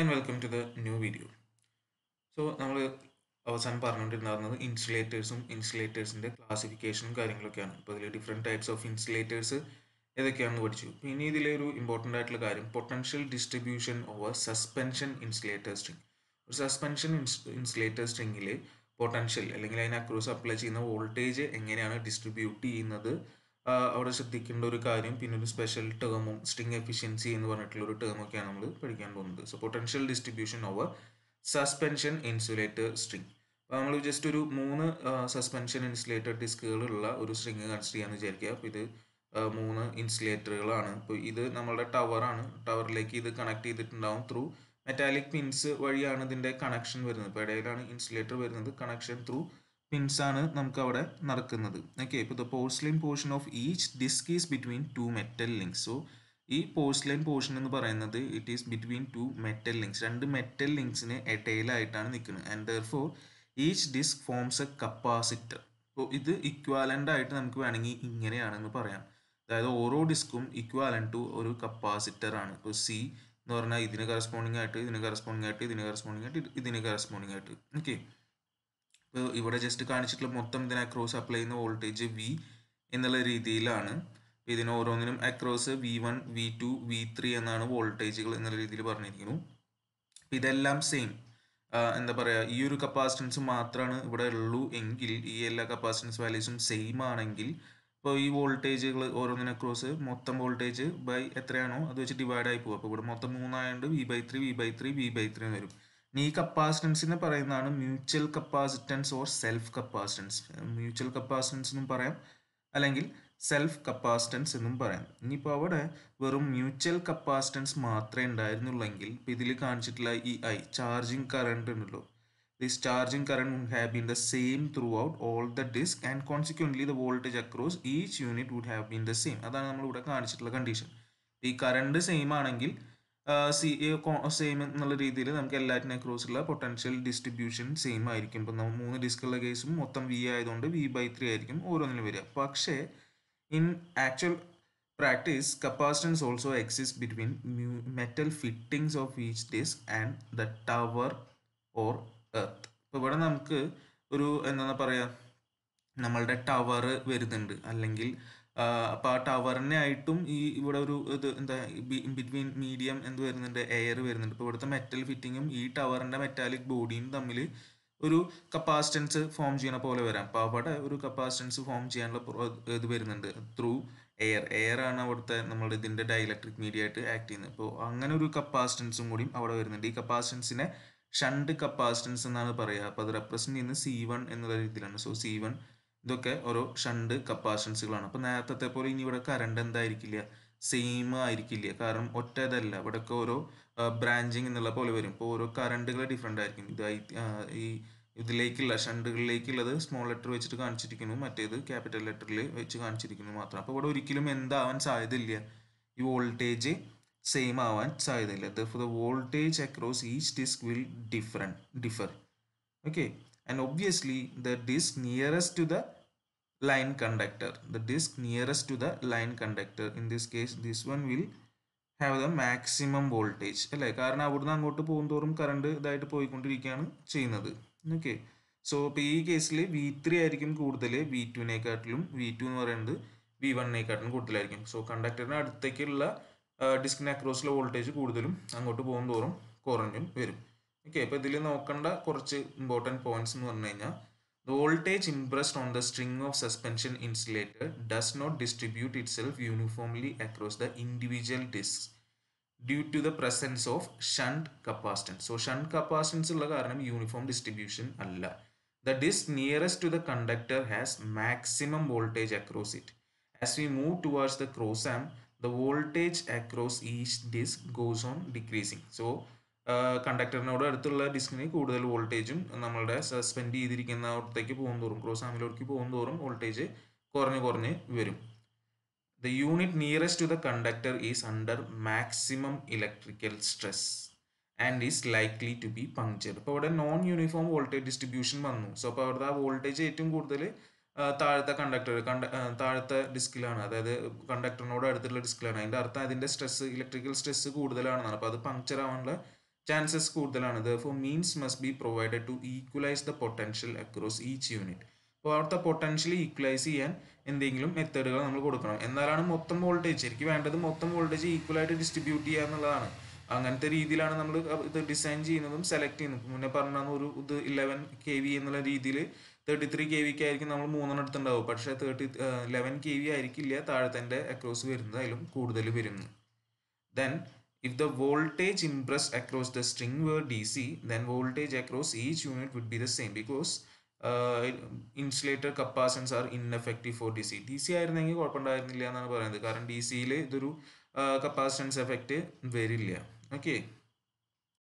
And welcome to the new video so നമ്മൾ അവസാനം പറഞ്ഞുകൊണ്ടിരുന്നത് ഇൻസുലേറ്റേഴ്സും ഇൻസുലേറ്റേഴ്സിൻ്റെ ക്ലാസിഫിക്കേഷനും കാര്യങ്ങളൊക്കെയാണ് അപ്പോൾ അതിൽ ഡിഫറെൻറ്റ് ടൈപ്സ് ഓഫ് ഇൻസുലേറ്റേഴ്സ് ഏതൊക്കെയാണെന്ന് പഠിച്ചു പിന്നെ ഇതിലൊരു ഇമ്പോർട്ടൻ്റ് ആയിട്ടുള്ള കാര്യം potential distribution over suspension insulator string ഒരു സസ്പെൻഷൻ ഇൻസുലേറ്റർ സ്ട്രിങ്ങിൽ പൊട്ടൻഷ്യൽ അല്ലെങ്കിൽ അതിനെ അക്രോസ് അപ്ലൈ ചെയ്യുന്ന വോൾട്ടേജ് എങ്ങനെയാണ് ഡിസ്ട്രിബ്യൂട്ട് ചെയ്യുന്നത് അവിടെ ശ്രദ്ധിക്കേണ്ട ഒരു കാര്യം പിന്നെ ഒരു സ്പെഷ്യൽ ടേമും സ്ട്രിങ് എഫിഷ്യൻസി എന്ന് പറഞ്ഞിട്ടുള്ള ഒരു ടേമൊക്കെയാണ് നമ്മൾ പഠിക്കാൻ പോകുന്നത് so potential distribution over suspension insulator string അപ്പോൾ നമ്മൾ ജസ്റ്റ് ഒരു മൂന്ന് സസ്പെൻഷൻ ഇൻസുലേറ്റർ ഡിസ്കുകളുള്ള ഒരു സ്ട്രിങ് കൺസിഡർ ചെയ്യാന്ന് വിചാരിക്കുക അപ്പോൾ ഇത് മൂന്ന് ഇൻസുലേറ്ററുകളാണ് ഇപ്പോൾ ഇത് നമ്മളുടെ ടവറാണ് ടവറിലേക്ക് ഇത് കണക്ട് ചെയ്തിട്ടുണ്ടാവും ത്രൂ മെറ്റാലിക് പിൻസ് വഴിയാണ് ഇതിൻ്റെ കണക്ഷൻ വരുന്നത് ഇപ്പോൾ ഇടയിലാണ് ഇൻസുലേറ്റർ വരുന്നത് കണക്ഷൻ ത്രൂ പിൻസ് ആണ് നമുക്ക് അവിടെ നടക്കുന്നത് ഓക്കെ ഇപ്പോൾ the porcelain portion of each disc is between two metal links so ഈ പോഴ്സ്ലൈൻ പോർഷൻ എന്ന് പറയുന്നത് it is between two metal links രണ്ട് മെറ്റൽ ലിങ്ക്സിന് ഇടയിലായിട്ടാണ് നിൽക്കുന്നത് and therefore each disc forms a capacitor അപ്പോൾ ഇത് ഇക്വാലൻ്റ് ആയിട്ട് നമുക്ക് വേണമെങ്കിൽ ഇങ്ങനെയാണെന്ന് പറയാം അതായത് ഓരോ ഡിസ്ക്കും ഇക്വാലൻ ടു ഒരു കപ്പാസിറ്റർ ആണ് ഇപ്പോൾ സി എന്ന് പറഞ്ഞാൽ ഇതിന് കറസ്പോണ്ടിങ് ആയിട്ട് ഇതിന് കറസ്പോണ്ടിങ് ആയിട്ട് ഇതിന് കറസ്പോണ്ടിങ് ആയിട്ട് ഇതിന് കറസ്പോണ്ടിങ് ആയിട്ട് ഓക്കെ ഇവിടെ ജസ്റ്റ് കാണിച്ചിട്ടുള്ള മൊത്തം ഇതിന് അക്രോസ് അപ്ലൈ ചെയ്യുന്ന വോൾട്ടേജ് വി എന്നുള്ള രീതിയിലാണ് ഇതിന് ഓരോന്നിനും across V one V two V three എന്നാണ് വോൾട്ടേജുകൾ എന്നുള്ള രീതിയിൽ പറഞ്ഞിരിക്കുന്നു ഇതെല്ലാം സെയിം എന്താ പറയുക ഈ ഒരു കപ്പാസിറ്റൻസ് മാത്രമാണ് ഇവിടെ ഉള്ളൂ എങ്കിൽ ഈ എല്ലാ കപ്പാസിറ്റൻസ് വാല്യൂസും സെയിം ആണെങ്കിൽ ഇപ്പോൾ ഈ വോൾട്ടേജുകൾ ഓരോന്നിനെ അക്രോസ് മൊത്തം വോൾട്ടേജ് ബൈ എത്രയാണോ അത് വെച്ച് ഡിവൈഡ് ആയി പോകും അപ്പോൾ ഇവിടെ മൊത്തം മൂന്നായതുകൊണ്ട് V by three V by three V by three വരും ഈ കപ്പാസിറ്റൻസ് എന്ന് പറയുന്നതാണ് mutual capacitance or self capacitance mutual capacitance എന്നും പറയാം അല്ലെങ്കിൽ സെൽഫ് കപ്പാസിറ്റൻസ് എന്നും പറയാം ഇനിയിപ്പോൾ അവിടെ വെറും മ്യൂച്വൽ കപ്പാസിറ്റൻസ് മാത്രമേ ഉണ്ടായിരുന്നുള്ളെങ്കിൽ ഇപ്പോൾ ഇതിൽ കാണിച്ചിട്ടുള്ള ഈ ഐ ചാർജിങ് കറണ്ട് ഉണ്ടല്ലോ this charging current have been the same throughout all the disc and consequently the voltage across each unit would have been the same അതാണ് നമ്മളിവിടെ കാണിച്ചിട്ടുള്ള കണ്ടീഷൻ ഈ കറണ്ട് സെയിം ആണെങ്കിൽ സി സെയിം e എന്നുള്ള രീതിയിൽ നമുക്ക് എല്ലാറ്റിനെ അക്രോസുള്ള പൊട്ടൻഷ്യൽ ഡിസ്ട്രിബ്യൂഷൻ സെയിം ആയിരിക്കും ഇപ്പം നമ്മൾ മൂന്ന് ഡിസ്കുള്ള കേസും മൊത്തം വി ആയതുകൊണ്ട് വി ബൈ ത്രീ ആയിരിക്കും ഓരോന്നിനും വരിക പക്ഷേ in actual practice capacitance also exists between metal fittings of each disc and the tower or earth ഇപ്പോൾ ഇവിടെ നമുക്ക് ഒരു എന്താ പറയുക നമ്മളുടെ ടവർ വരുന്നുണ്ട് അല്ലെങ്കിൽ അപ്പൊ ആ ടവറിനെ ആയിട്ടും ഈ ഇവിടെ ഒരു ഇത് എന്താ ബിറ്റ്വീൻ മീഡിയം എന്ത് വരുന്നുണ്ട് എയർ വരുന്നുണ്ട് ഇപ്പോൾ ഇവിടുത്തെ മെറ്റൽ ഫിറ്റിങ്ങും ഈ ടവറിന്റെ മെറ്റാലിക് ബോഡിയും തമ്മിൽ ഒരു കപ്പാസിറ്റൻസ് ഫോം ചെയ്യണ പോലെ വരാം അപ്പൊ അവിടെ ഒരു കപ്പാസിറ്റൻസ് ഫോം ചെയ്യാനുള്ള ഇത് വരുന്നുണ്ട് ത്രൂ എയർ എയർ ആണ് അവിടുത്തെ നമ്മുടെ ഇതിന്റെ ഡയലക്ട്രിക് മീഡിയ ആയിട്ട് ആക്ട് ചെയ്യുന്നത് അപ്പോൾ അങ്ങനെ ഒരു കപ്പാസിറ്റൻസും കൂടിയും അവിടെ വരുന്നുണ്ട് ഈ കപ്പാസിറ്റൻസിനെ ഷണ്ട് കപ്പാസിറ്റൻസ് എന്നാണ് പറയുക അപ്പോൾ അത് റെപ്രസെന്റ് ചെയ്യുന്നത് സി വൺ എന്നുള്ള രീതിയിലാണ് സോ സി വൺ ഇതൊക്കെ ഓരോ ഷണ്ട് കപ്പാസിറ്റൻസുകളാണ് അപ്പോൾ നേരത്തെ പോലെ ഇനി ഇവിടെ കറണ്ട് എന്തായിരിക്കില്ല സെയിം ആയിരിക്കില്ല കാരണം ഒറ്റതല്ല ഇതല്ല ഇവിടെയൊക്കെ ഓരോ ബ്രാഞ്ചിങ് എന്നുള്ള പോലെ വരും ഇപ്പോൾ ഓരോ കറണ്ടുകൾ ഡിഫറെൻ്റ് ആയിരിക്കും ഇത് ഈ ഇതിലേക്കുള്ള ഷണ്ടുകളിലേക്കുള്ളത് സ്മോൾ ലെറ്റർ വെച്ചിട്ട് കാണിച്ചിരിക്കുന്നു മറ്റേത് ക്യാപിറ്റൽ ലെറ്ററിൽ വെച്ച് കാണിച്ചിരിക്കുന്നു മാത്രം അപ്പോൾ ഇവിടെ ഒരിക്കലും എന്താവാൻ സാധ്യതയില്ല ഈ വോൾട്ടേജ് സെയിം ആവാൻ സാധ്യതയില്ല the voltage across each disc will different differ okay and obviously the disc nearest to the line conductor the disc nearest to the line conductor in this case this one will have the maximum voltage അല്ലേ കാരണം അവിടുന്ന് അങ്ങോട്ട് പോകുന്തോറും current ഇതായിട്ട് പോയിക്കൊണ്ടിരിക്കുകയാണ് ചെയ്യുന്നത് okay so ഇപ്പോൾ ഈ കേസിൽ വി ത്രീ ആയിരിക്കും കൂടുതൽ വി ടുവിനേക്കാട്ടിലും വി ടു എന്ന് പറയുന്നത് വി വണ്ണിനേക്കാട്ടിലും കൂടുതലായിരിക്കും സോ കണ്ടക്ടറിന് അടുത്തേക്കുള്ള ഡിസ്കിന് അക്രോസിലെ വോൾട്ടേജ് കൂടുതലും അങ്ങോട്ട് പോകുന്തോറും കുറഞ്ഞും വരും ഓക്കെ അപ്പൊ ഇതിൽ നോക്കേണ്ട കുറച്ച് ഇമ്പോർട്ടൻറ്റ് പോയിന്റ്സ് എന്ന് പറഞ്ഞു കഴിഞ്ഞാൽ voltage impressed on the string of suspension insulator does not distribute itself uniformly across the individual disc due to the presence of shunt capacitance so shunt capacitance ഉള്ള കാരണം uniform distribution അല്ല the disc nearest to the conductor has maximum voltage across it as we move towards the cross arm the voltage across ഈ disc goes on decreasing so കണ്ടക്ടറിനോട് അടുത്തുള്ള ഡിസ്കിന് കൂടുതൽ വോൾട്ടേജും നമ്മളുടെ സസ്പെൻഡ് ചെയ്തിരിക്കുന്ന അവിടത്തേക്ക് തോറും ക്രോസ് പോകും തോറും വോൾട്ടേജ് കുറഞ്ഞ് കുറഞ്ഞ് വരും the unit nearest to the conductor is under maximum electrical stress and is likely to be punctured അപ്പോൾ അവിടെ നോൺ യൂണിഫോം വോൾട്ടേജ് ഡിസ്ട്രിബ്യൂഷൻ വന്നു സോ അപ്പോൾ അവിടുത്തെ ആ വോൾട്ടേജ് ഏറ്റവും കൂടുതൽ താഴത്തെ കണ്ടക്ടർ കണ്ട താഴത്തെ ഡിസ്കിലാണ് അതായത് കണ്ടക്ടറിനോട് അടുത്തുള്ള ഡിസ്കിലാണ് അതിൻ്റെ അർത്ഥം അതിൻ്റെ സ്ട്രെസ് ഇലക്ട്രിക്കൽ സ്ട്രെസ് കൂടുതലാണെന്നാണ് അപ്പോൾ അത് പങ്ക്ചർ ആവാനുള്ള ചാൻസസ് കൂടുതലാണ് for means must be provided to equalise the potential across each unit അപ്പോൾ അവിടുത്തെ പൊട്ടൻഷ്യൽ ഈക്വലൈസ് ചെയ്യാൻ എന്തെങ്കിലും മെത്തേഡുകൾ നമ്മൾ കൊടുക്കണം എന്നാലാണ് മൊത്തം വോൾട്ടേജ് എനിക്ക് വേണ്ടത് മൊത്തം വോൾട്ടേജ് ഈക്വലായിട്ട് ഡിസ്ട്രിബ്യൂട്ട് ചെയ്യുക എന്നുള്ളതാണ് അങ്ങനത്തെ രീതിയിലാണ് നമ്മൾ ഇത് ഡിസൈൻ ചെയ്യുന്നതും സെലക്ട് ചെയ്യുന്നതും മുന്നേ പറഞ്ഞാൽ ഒരു ഇത് ഇലവൻ കെ വി എന്നുള്ള രീതിയിൽ തേർട്ടി ത്രീ കെ വിക്ക് ആയിരിക്കും നമ്മൾ മൂന്നെണ്ണം എടുത്തുണ്ടാവും പക്ഷേ തേർട്ടി ലെവൻ കെ വി ആയിരിക്കില്ല താഴത്തെ അക്രോസ് വരുന്നത് അതിലും കൂടുതൽ വരുന്നു then If the voltage impressed across the string were DC, then voltage across each unit would be the same because uh, insulator capacitance are ineffective for DC. DC ആയിരുന്നെങ്കിൽ DC എന്നാണ് പറയുന്നത് കാരണം ഡി സിയിൽ ഇതൊരു കപ്പാസിറ്റൻസ് എഫക്റ്റ് വരില്ല Okay.